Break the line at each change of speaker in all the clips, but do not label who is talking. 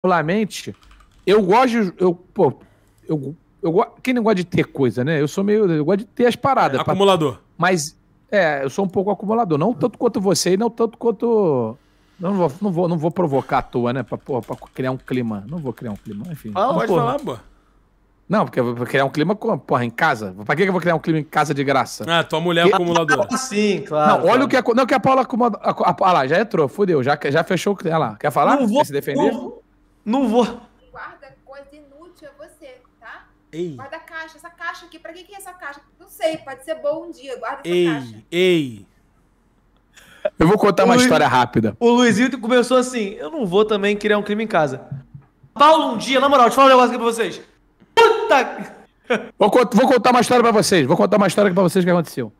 particularmente, eu gosto. Eu, pô, eu, eu, quem não gosta de ter coisa, né? Eu sou meio. Eu gosto de ter as paradas. É, acumulador. Pra, mas, é, eu sou um pouco acumulador. Não tanto quanto você e não tanto quanto. Não, vou, não, vou, não vou provocar à toa, né? Pra, porra, pra criar um clima. Não vou criar um clima, enfim. Ah, não, pode porra. falar, pô. Não, porque eu vou criar um clima, porra, em casa. Pra que eu vou criar um clima em casa de graça? Ah, tua mulher é e... acumuladora. Ah, sim, claro. Não, claro. olha o que a, não, que a Paula acumula. Olha ah lá, já entrou, fudeu, já, já fechou. Olha lá, quer falar? Não vou, quer se defender? Não, não vou. Guarda coisa inútil é você, tá? Ei. Guarda a caixa. Essa caixa aqui, pra que, que é essa caixa? Não sei, pode ser bom um dia. Guarda essa
caixa. Ei, ei.
Eu vou contar o uma Luiz... história rápida.
O Luizito começou assim: eu não vou também criar um crime em casa.
Paulo, um dia, na moral, deixa eu falar um negócio aqui pra vocês. Puta! Vou, vou contar uma história pra vocês. Vou contar uma história pra vocês que aconteceu.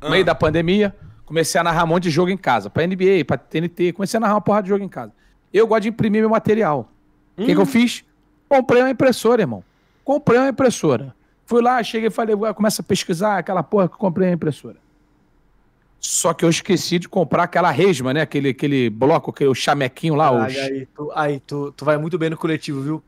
No ah. meio da pandemia, comecei a narrar um monte de jogo em casa. Pra NBA, pra TNT, comecei a narrar uma porrada de jogo em casa. Eu gosto de imprimir meu material. O hum. que, que eu hum. fiz? Comprei uma impressora, irmão. Comprei uma impressora. Fui lá, cheguei e falei, começa a pesquisar aquela porra que eu comprei a impressora. Só que eu esqueci de comprar aquela resma, né? Aquele, aquele bloco, aquele chamequinho lá. Caralho, os... aí, tu, aí tu, tu vai muito bem no coletivo, viu?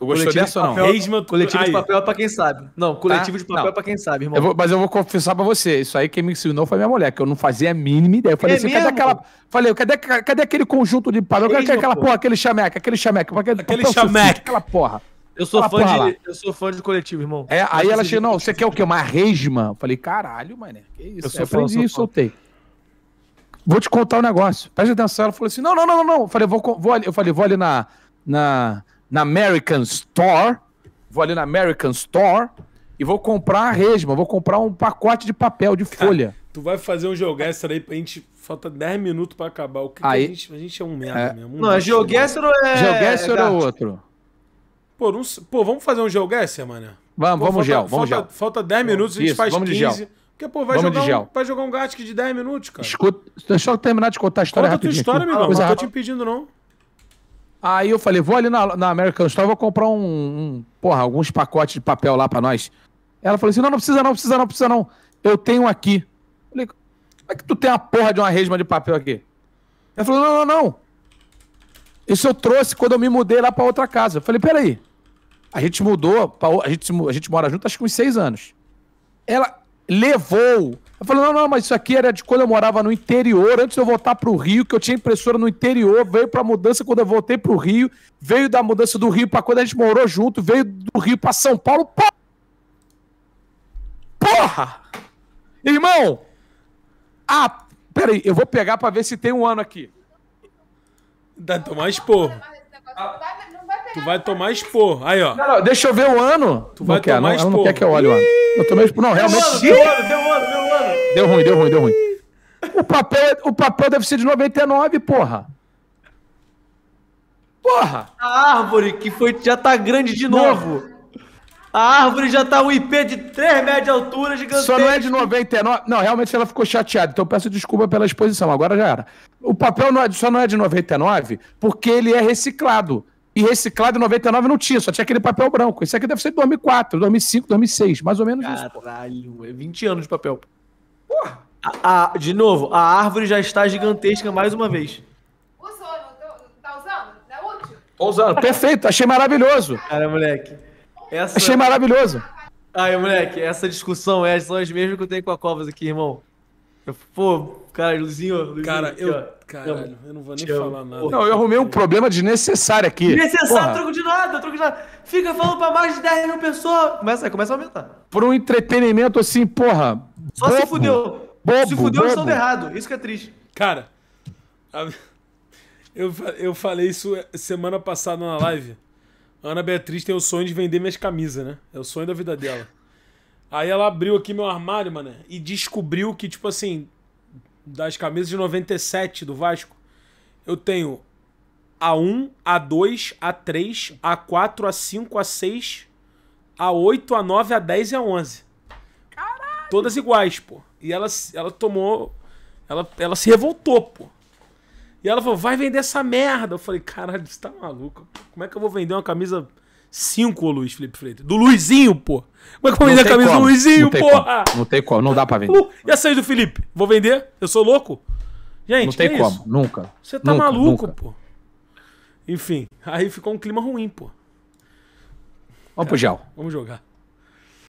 Eu gostou coletivo dessa de papel, ou não? Mesma... Coletivo aí. de papel
é pra quem sabe. Não, coletivo tá? de papel é não. é pra quem sabe, irmão. Eu vou,
mas eu vou confessar pra você, isso aí quem me ensinou foi minha mulher, que eu não fazia a mínima ideia. Eu falei é assim, mesmo? cadê aquela. Falei, cadê, cadê aquele conjunto de papel? cadê aquela porra, aquele chameca, aquele chameca, aquele chameca. Aquela porra. Eu sou, fã de, lá. eu sou fã de coletivo, irmão. É, aí ela assim, chegou, não, você quer o quê? Uma resma? Eu falei, caralho, mané, que isso? Eu sou é, fã, aprendi e soltei. Vou te contar um negócio. Presta atenção. Ela falou assim, não, não, não, não. Eu falei, vou, vou ali. Eu falei, vou ali na, na, na American Store, vou ali na American Store e vou comprar a resma, vou comprar um pacote de papel, de Cara, folha.
Tu vai fazer um joguestro aí pra gente. Falta 10 minutos pra acabar. O que, aí, que a, gente, a gente é um merda é, mesmo. Um não, joguestro é. Joguestro é, é outro. Pô, não, pô, vamos fazer um geoguesser, mano? Vamos, pô, vamos falta, gel, vamos falta, gel. Falta 10 minutos, a gente faz vamos 15. Porque, pô, vai, vamos jogar um, vai jogar um Gatic de 10 minutos,
cara. Escuta, deixa eu terminar de contar a história Conta rapidinho. Conta a tua história, aqui. Ah, não, não tô te impedindo, não. Aí eu falei, vou ali na, na American Store, vou comprar um, um porra, alguns pacotes de papel lá para nós. Ela falou assim: não, não precisa, não, precisa, não, precisa, não. Eu tenho aqui. Eu falei, como é que tu tem a porra de uma resma de papel aqui? Ela falou: não, não, não. Isso eu trouxe quando eu me mudei lá para outra casa. Eu falei, peraí. A gente mudou, pra, a, gente, a gente mora junto acho que uns seis anos. Ela, levou. Eu falei, não, não, mas isso aqui era de quando eu morava no interior, antes de eu voltar para o Rio, que eu tinha impressora no interior, veio para mudança quando eu voltei para o Rio, veio da mudança do Rio para quando a gente morou junto, veio do Rio para São Paulo. Porra! Irmão! Ah, peraí, eu vou pegar para ver se tem um ano aqui. Dá tomar porra
Tu vai tomar expor. Aí, ó. Não,
não, deixa eu ver o ano. Tu vai quer, tomar não, expor. Ela não quer que eu olhe o ano. Eu tomei expor. Não, realmente. Deu ano,
deu ano, deu ano.
Deu ruim, deu ruim, deu ruim. O papel, é- o papel deve ser de 99, porra.
Porra! A árvore que foi, já tá grande de novo. novo. A árvore já tá um IP de 3 metros de altura, gigantesco. Só não é de
99. Não, realmente ela ficou chateada. Então eu peço desculpa pela exposição. Agora já era. O papel não é, só não é de 99 porque ele é reciclado. E reciclado em 99 não tinha, só tinha aquele papel branco. Isso aqui deve ser 2004, 2005, 2006, mais ou menos Caralho,
isso. Caralho, é 20 anos de papel.
Porra! A, a, de novo,
a árvore já está gigantesca mais uma vez.
Usou, não tá usando? Não
é Tô usando, perfeito, achei maravilhoso. Cara, moleque. Essa... Achei maravilhoso. Ai, moleque, essa discussão é, são as mesmas que eu tenho com a Covas aqui, irmão. Eu, pô, cara, Luizinho. Luizinho cara, eu. Caralho,
eu não vou nem falar nada. Porra. Não, eu arrumei um problema de necessário aqui. Necessário, troco
de nada, troco de nada. Fica falando pra mais de 10 mil pessoas. Começa, começa a aumentar.
Por um entretenimento assim, porra. Só bobo, se fudeu. Bobo, se fudeu, bobo. sou errado.
Isso que é triste. Cara, a... eu, eu falei isso semana passada na live. Ana Beatriz tem o sonho de vender minhas camisas, né? É o sonho da vida dela. Aí ela abriu aqui meu armário, mano, e descobriu que, tipo assim, das camisas de 97 do Vasco, eu tenho A1, A2, A3, A4, A5, A6, A8, A9, A10 e A11. Caralho! Todas iguais, pô. E ela, ela tomou. Ela, ela se revoltou, pô. E ela falou, vai vender essa merda. Eu falei, caralho, você tá maluco? Como é que eu vou vender uma camisa Cinco o Luiz Felipe Freitas. Do Luizinho, pô. Como é que eu vou vender a camisa como. do Luizinho, não porra?
Não tem como, não dá pra vender. Uh, e a saída
do Felipe? Vou vender? Eu sou louco? Gente, não tem é como, isso? nunca.
Você tá nunca, maluco, nunca.
pô. Enfim, aí ficou um clima ruim, pô. Vamos é, pro gel. Vamos jogar.